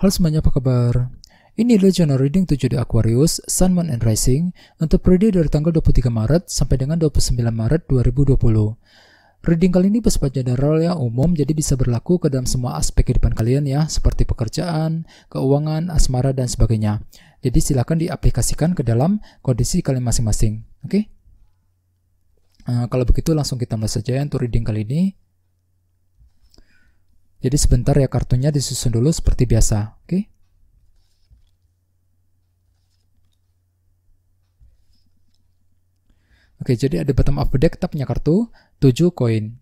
Halo semuanya, apa kabar? Ini adalah channel reading 7 di Aquarius, Sun, Moon, and Rising untuk periode dari tanggal 23 Maret sampai dengan 29 Maret 2020. Reading kali ini bersifat general ya, umum, jadi bisa berlaku ke dalam semua aspek kehidupan kalian ya, seperti pekerjaan, keuangan, asmara, dan sebagainya. Jadi silakan diaplikasikan ke dalam kondisi kalian masing-masing, oke? Okay? Nah, eh, kalau begitu langsung kita mulai saja ya untuk reading kali ini. Jadi sebentar ya kartunya disusun dulu seperti biasa, oke? Okay? Oke, jadi ada bottom up deck kita punya kartu 7 koin.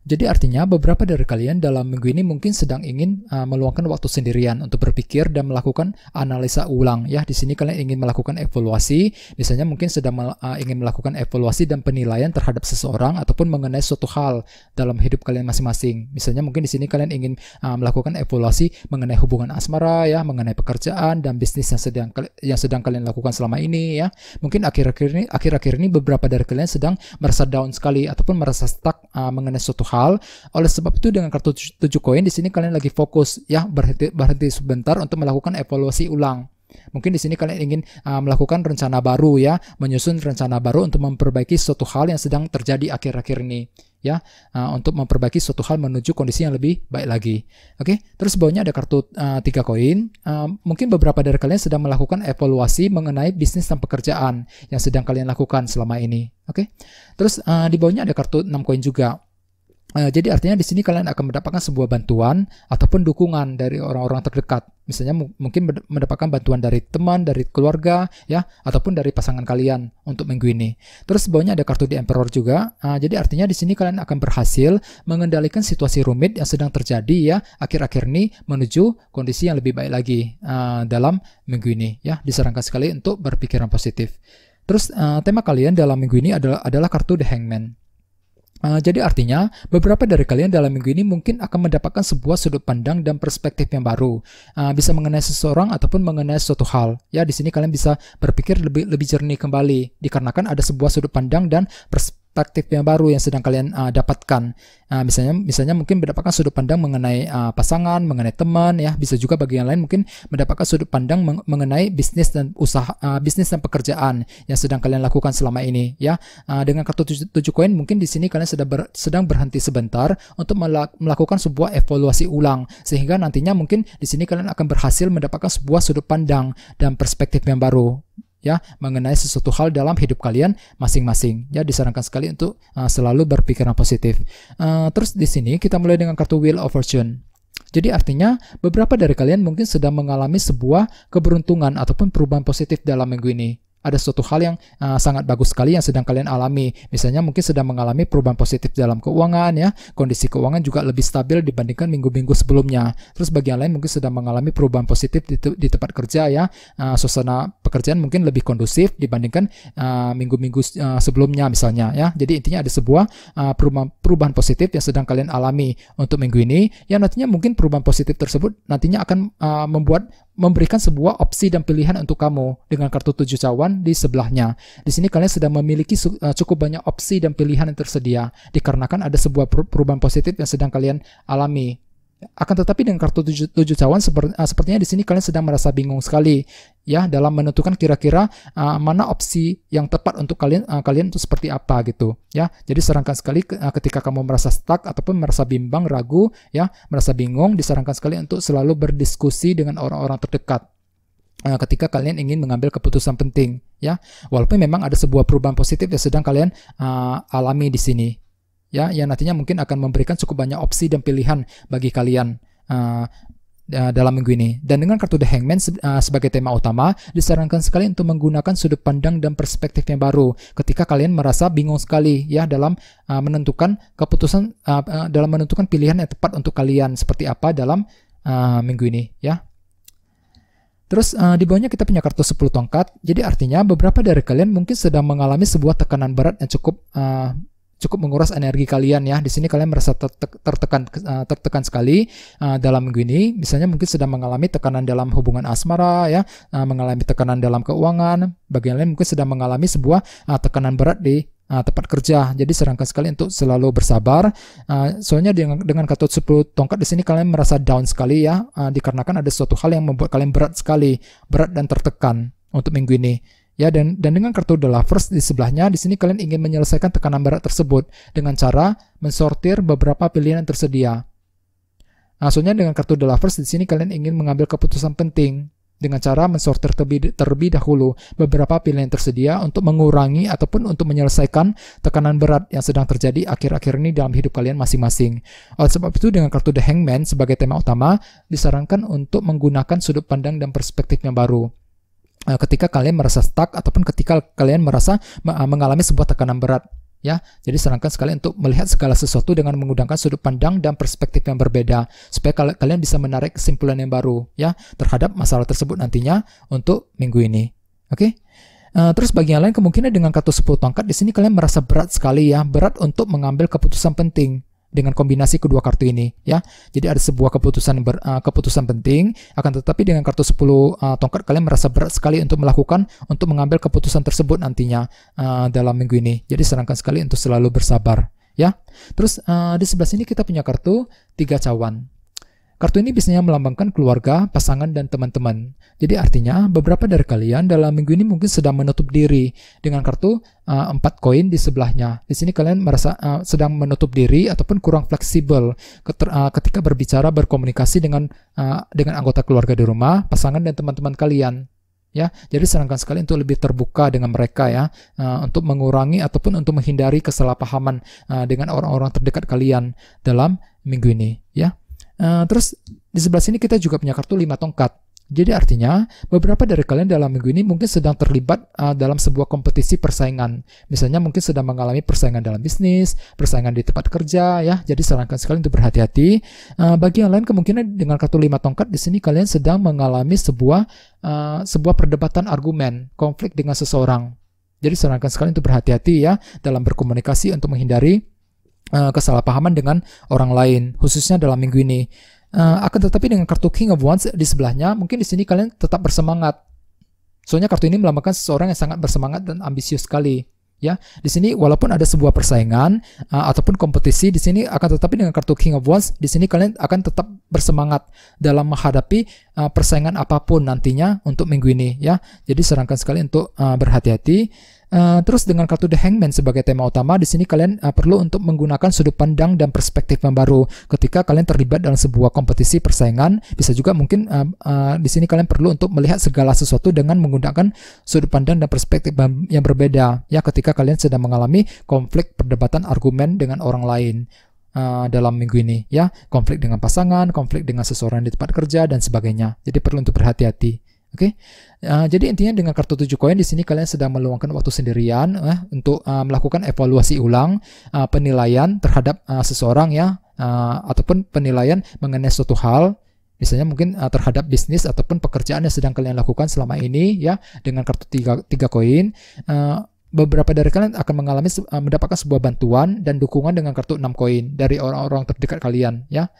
Jadi artinya beberapa dari kalian dalam minggu ini mungkin sedang ingin uh, meluangkan waktu sendirian untuk berpikir dan melakukan analisa ulang ya. Di sini kalian ingin melakukan evaluasi, misalnya mungkin sedang mel uh, ingin melakukan evaluasi dan penilaian terhadap seseorang ataupun mengenai suatu hal dalam hidup kalian masing-masing. Misalnya mungkin di sini kalian ingin uh, melakukan evaluasi mengenai hubungan asmara ya, mengenai pekerjaan dan bisnis yang sedang yang sedang kalian lakukan selama ini ya. Mungkin akhir-akhir ini akhir-akhir ini beberapa dari kalian sedang merasa down sekali ataupun merasa stuck uh, mengenai suatu hal. Oleh sebab itu dengan kartu 7 koin di sini kalian lagi fokus ya berhenti berhenti sebentar untuk melakukan evaluasi ulang. Mungkin di sini kalian ingin uh, melakukan rencana baru ya, menyusun rencana baru untuk memperbaiki suatu hal yang sedang terjadi akhir-akhir ini ya, uh, untuk memperbaiki suatu hal menuju kondisi yang lebih baik lagi. Oke, okay? terus bawahnya ada kartu ah, tiga koin. Uh, mungkin beberapa dari kalian sedang melakukan evaluasi mengenai bisnis dan pekerjaan yang sedang kalian lakukan selama ini. Oke, okay? terus uh, di bawahnya ada kartu enam koin juga. Eh, jadi artinya di sini kalian akan mendapatkan sebuah bantuan ataupun dukungan dari orang-orang terdekat. Misalnya mungkin mendapatkan bantuan dari teman, dari keluarga, ya, ataupun dari pasangan kalian untuk minggu ini. Terus bawahnya ada kartu di Emperor juga. Nah, jadi artinya di sini kalian akan berhasil mengendalikan situasi rumit yang sedang terjadi ya akhir-akhir ini menuju kondisi yang lebih baik lagi uh, dalam minggu ini. Ya, disarankan sekali untuk berpikiran positif. Terus uh, tema kalian dalam minggu ini adalah adalah kartu The Hangman. Ah, jadi artinya, beberapa dari kalian dalam minggu ini mungkin akan mendapatkan sebuah sudut pandang dan perspektif yang baru, ah, bisa mengenai seseorang ataupun mengenai suatu hal. Ya, di sini kalian bisa berpikir lebih lebih jernih kembali, dikarenakan ada sebuah sudut pandang dan perspektif perspektif yang baru yang sedang kalian uh, dapatkan. Uh, misalnya, misalnya mungkin mendapatkan sudut pandang mengenai uh, pasangan, mengenai teman, ya bisa juga bagi yang lain mungkin mendapatkan sudut pandang meng mengenai bisnis dan usaha, uh, bisnis dan pekerjaan yang sedang kalian lakukan selama ini, ya. Uh, dengan kartu tujuh koin mungkin di sini kalian sedang ber sedang berhenti sebentar untuk melakukan sebuah evaluasi ulang sehingga nantinya mungkin di sini kalian akan berhasil mendapatkan sebuah sudut pandang dan perspektif yang baru ya mengenai sesuatu hal dalam hidup kalian masing-masing ya disarankan sekali untuk uh, selalu berpikiran positif uh, terus di sini kita mulai dengan kartu Wheel of Fortune jadi artinya beberapa dari kalian mungkin sedang mengalami sebuah keberuntungan ataupun perubahan positif dalam minggu ini ada suatu hal yang uh, sangat bagus sekali yang sedang kalian alami. Misalnya mungkin sedang mengalami perubahan positif dalam keuangan ya. Kondisi keuangan juga lebih stabil dibandingkan minggu-minggu sebelumnya. Terus bagian lain mungkin sedang mengalami perubahan positif di, di tempat kerja ya. Uh, suasana pekerjaan mungkin lebih kondusif dibandingkan ah, minggu-minggu uh, uh, sebelumnya misalnya ya. Jadi intinya ada sebuah uh, perubahan, perubahan positif yang sedang kalian alami untuk minggu ini yang nantinya mungkin perubahan positif tersebut nantinya akan uh, membuat memberikan sebuah opsi dan pilihan untuk kamu dengan kartu tujuh cawan di sebelahnya. Di sini kalian sedang memiliki eh, cukup banyak opsi dan pilihan yang tersedia dikarenakan ada sebuah perubahan positif yang sedang kalian alami akan tetapi dengan kartu tujuh, tujuh cawan seper, uh, sepertinya di sini kalian sedang merasa bingung sekali ya dalam menentukan kira-kira uh, mana opsi yang tepat untuk kalian uh, kalian itu seperti apa gitu ya. Jadi sarankan sekali uh, ketika kamu merasa stuck ataupun merasa bimbang, ragu ya, merasa bingung disarankan sekali untuk selalu berdiskusi dengan orang-orang terdekat ketika kalian ingin mengambil keputusan penting ya. Walaupun memang ada sebuah perubahan positif yang sedang kalian uh, alami di sini ya yang nantinya mungkin akan memberikan cukup banyak opsi dan pilihan bagi kalian uh, dalam minggu ini. Dan dengan kartu The Hangman eh, sebagai tema utama, disarankan sekali untuk menggunakan sudut pandang dan perspektif yang baru ketika kalian merasa bingung sekali ya dalam menentukan keputusan dalam menentukan pilihan yang tepat untuk kalian seperti apa dalam minggu ini ya. Terus di bawahnya kita punya kartu 10 tongkat. Jadi artinya beberapa dari kalian mungkin sedang mengalami sebuah tekanan berat yang cukup cukup menguras energi kalian ya. Di sini kalian merasa tertekan eh, tertekan sekali eh, dalam minggu ini. Misalnya mungkin sedang mengalami tekanan dalam hubungan asmara ya, eh, mengalami tekanan dalam keuangan. Bagian lain mungkin sedang mengalami sebuah tekanan berat di tempat kerja. Jadi sarankan sekali untuk selalu bersabar. soalnya dengan, dengan kata 10 tongkat di sini kalian merasa down sekali ya, dikarenakan ada suatu hal yang membuat kalian berat sekali, berat dan tertekan untuk minggu ini. Ya dan dan dengan kartu The Lovers di sebelahnya di sini kalian ingin menyelesaikan tekanan berat tersebut dengan cara mensortir beberapa pilihan yang tersedia. Maksudnya dengan kartu The Lovers di sini kalian ingin mengambil keputusan penting dengan cara mensortir terlebih, terlebih dahulu beberapa pilihan yang tersedia untuk mengurangi ataupun untuk menyelesaikan tekanan berat yang sedang terjadi akhir-akhir ini dalam hidup kalian masing-masing. Oleh sebab itu dengan kartu The Hangman sebagai tema utama disarankan untuk menggunakan sudut pandang dan perspektif yang baru. Eh, ketika kalian merasa stuck ataupun ketika kalian merasa eh, mengalami sebuah tekanan berat ya. Jadi sarankan sekali untuk melihat segala sesuatu dengan mengundangkan sudut pandang dan perspektif yang berbeda supaya kalian bisa menarik kesimpulan yang baru ya terhadap masalah tersebut nantinya untuk minggu ini. Oke? Okay? Uh, eh, terus bagi yang lain kemungkinan dengan kartu 10 tongkat di sini kalian merasa berat sekali ya, berat untuk mengambil keputusan penting dengan kombinasi kedua kartu ini ya. Jadi ada sebuah keputusan ber, uh, keputusan penting akan tetapi dengan kartu 10 uh, eh, tongkat kalian merasa berat sekali untuk melakukan untuk mengambil keputusan tersebut nantinya uh, dalam minggu ini. Jadi sarankan sekali untuk selalu bersabar ya. Terus uh, di sebelah sini kita punya kartu tiga cawan. Kartu ini biasanya melambangkan keluarga, pasangan, dan teman-teman. Jadi artinya beberapa dari kalian dalam minggu ini mungkin sedang menutup diri dengan kartu uh, eh, 4 koin di sebelahnya. Di sini kalian merasa uh, sedang menutup diri ataupun kurang fleksibel keter, uh, ketika berbicara berkomunikasi dengan uh, dengan anggota keluarga di rumah, pasangan dan teman-teman kalian. Ya, jadi sarankan sekali untuk lebih terbuka dengan mereka ya, uh, untuk mengurangi ataupun untuk menghindari kesalahpahaman uh, dengan orang-orang terdekat kalian dalam minggu ini. Ya, Eh, terus di sebelah sini kita juga punya kartu 5 tongkat. Jadi artinya beberapa dari kalian dalam minggu ini mungkin sedang terlibat uh, dalam sebuah kompetisi persaingan. Misalnya mungkin sedang mengalami persaingan dalam bisnis, persaingan di tempat kerja ya. Jadi sarankan sekali untuk berhati-hati. Uh, bagi yang lain kemungkinan dengan kartu 5 tongkat di sini kalian sedang mengalami sebuah uh, sebuah perdebatan argumen, konflik dengan seseorang. Jadi sarankan sekali untuk berhati-hati ya dalam berkomunikasi untuk menghindari Eh, kesalahpahaman dengan orang lain, khususnya dalam minggu ini. Uh, akan tetapi dengan kartu King of Wands di sebelahnya, mungkin di sini kalian tetap bersemangat. Soalnya kartu ini melambangkan seseorang yang sangat bersemangat dan ambisius sekali. Ya, di sini walaupun ada sebuah persaingan uh, ataupun kompetisi, di sini akan tetapi dengan kartu King of Wands, di sini kalian akan tetap bersemangat dalam menghadapi uh, persaingan apapun nantinya untuk minggu ini. Ya, jadi sarankan sekali untuk uh, berhati-hati. Eh, terus dengan kartu The Hangman sebagai tema utama, di sini kalian uh, perlu untuk menggunakan sudut pandang dan perspektif yang baru ketika kalian terlibat dalam sebuah kompetisi persaingan. Bisa juga mungkin uh, uh, di sini kalian perlu untuk melihat segala sesuatu dengan menggunakan sudut pandang dan perspektif yang berbeda ya ketika kalian sedang mengalami konflik perdebatan argumen dengan orang lain. Uh, dalam minggu ini ya konflik dengan pasangan konflik dengan seseorang di tempat kerja dan sebagainya jadi perlu untuk berhati-hati Oke, okay? uh, jadi intinya dengan kartu tujuh koin di sini kalian sedang meluangkan waktu sendirian uh, untuk uh, melakukan evaluasi ulang uh, penilaian terhadap uh, seseorang ya uh, ataupun penilaian mengenai suatu hal misalnya mungkin uh, terhadap bisnis ataupun pekerjaan yang sedang kalian lakukan selama ini ya dengan kartu tiga tiga koin uh, beberapa dari kalian akan mengalami mendapatkan sebuah bantuan dan dukungan dengan kartu enam koin dari orang-orang terdekat kalian ya.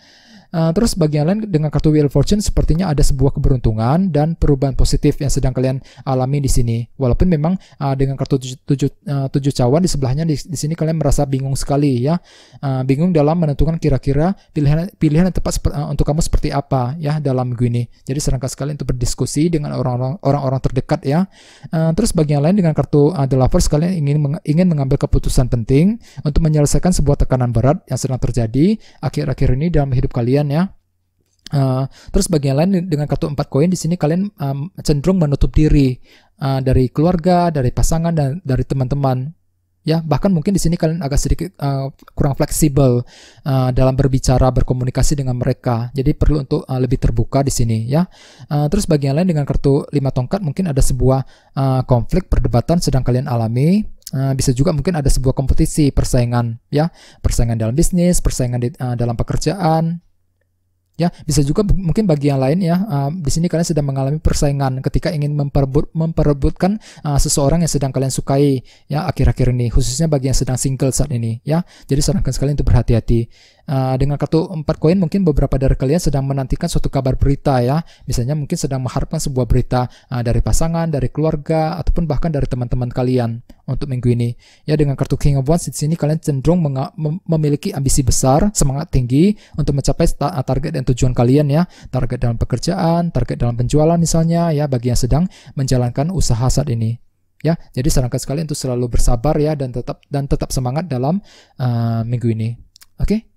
Uh, terus bagian lain dengan kartu Wheel of Fortune sepertinya ada sebuah keberuntungan dan perubahan positif yang sedang kalian alami di sini. Walaupun memang uh, dengan kartu eh, tujuh, uh, cawan di sebelahnya di, di sini kalian merasa bingung sekali ya, uh, bingung dalam menentukan kira-kira pilihan pilihan yang tepat uh, untuk kamu seperti apa ya dalam minggu ini. Jadi serangka sekali untuk berdiskusi dengan orang-orang orang-orang terdekat ya. Uh, terus bagian lain dengan kartu uh, The Lovers kalian ingin meng ingin mengambil keputusan penting untuk menyelesaikan sebuah tekanan berat yang sedang terjadi akhir-akhir ini dalam hidup kalian kalian ya. Uh, terus bagian lain dengan kartu 4 koin di sini kalian um, cenderung menutup diri uh, dari keluarga, dari pasangan dan dari teman-teman ya bahkan mungkin di sini kalian agak sedikit uh, kurang fleksibel uh, dalam berbicara berkomunikasi dengan mereka jadi perlu untuk uh, lebih terbuka di sini ya uh, terus bagian lain dengan kartu lima tongkat mungkin ada sebuah uh, konflik perdebatan sedang kalian alami uh, bisa juga mungkin ada sebuah kompetisi persaingan ya persaingan dalam bisnis persaingan di, uh, dalam pekerjaan ya bisa juga mungkin bagi yang lain ya uh, di sini kalian sedang mengalami persaingan ketika ingin memperebut memperebutkan uh, seseorang yang sedang kalian sukai ya akhir-akhir ini khususnya bagi yang sedang single saat ini ya jadi sarankan sekalian untuk berhati-hati Eh, dengan kartu 4 koin mungkin beberapa dari kalian sedang menantikan suatu kabar berita ya. Misalnya mungkin sedang mengharapkan sebuah berita uh, dari pasangan, dari keluarga ataupun bahkan dari teman-teman kalian untuk minggu ini. Ya dengan kartu King of Wands di sini kalian cenderung mem memiliki ambisi besar, semangat tinggi untuk mencapai eh, target dan tujuan kalian ya. Target dalam pekerjaan, target dalam penjualan misalnya ya bagi yang sedang menjalankan usaha saat ini ya jadi sarankan sekali untuk selalu bersabar ya dan tetap dan tetap semangat dalam uh, minggu ini oke okay?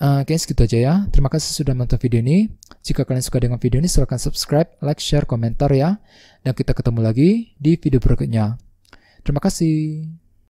Eh, oke, okay, segitu aja ya. Terima kasih sudah menonton video ini. Jika kalian suka dengan video ini, silahkan subscribe, like, share, komentar ya. Dan kita ketemu lagi di video berikutnya. Terima kasih.